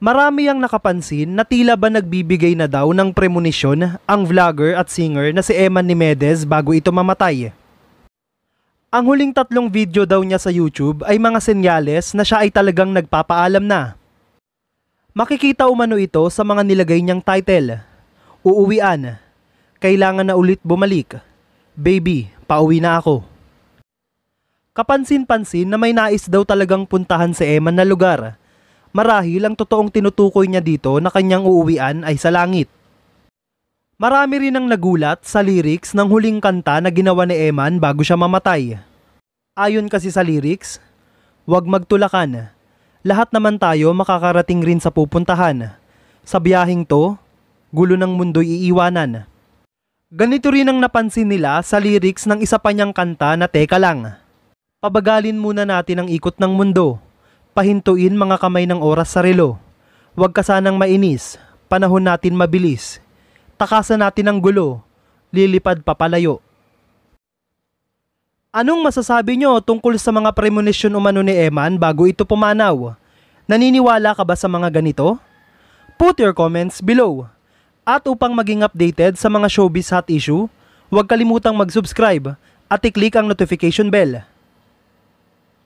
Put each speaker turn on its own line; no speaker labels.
Marami ang nakapansin na tila ba nagbibigay na daw ng premonisyon ang vlogger at singer na si Eman Nimedez bago ito mamatay. Ang huling tatlong video daw niya sa YouTube ay mga senyales na siya ay talagang nagpapaalam na. Makikita umano ito sa mga nilagay niyang title. Uuwian. Kailangan na ulit bumalik. Baby, pauwi na ako. Kapansin-pansin na may nais daw talagang puntahan si Eman na lugar marahil ang totoong tinutukoy niya dito na kanyang uuwian ay sa langit. Marami rin ang nagulat sa lyrics ng huling kanta na ginawa ni Eman bago siya mamatay. Ayon kasi sa lyrics, huwag magtulakan. Lahat naman tayo makakarating rin sa pupuntahan. Sa biyahing to, gulo ng mundo'y iiwanan. Ganito rin ang napansin nila sa lyrics ng isa pa niyang kanta na Teka Lang. Pabagalin muna natin ang ikot ng mundo. Pahintuin mga kamay ng oras sa relo. Huwag ka sanang mainis, panahon natin mabilis. Takasan natin ang gulo, lilipad papalayo. Anong masasabi nyo tungkol sa mga premonisyon umano ni Eman bago ito pumanaw? Naniniwala ka ba sa mga ganito? Put your comments below. At upang maging updated sa mga showbiz hot issue, huwag kalimutang mag-subscribe at i-click ang notification bell.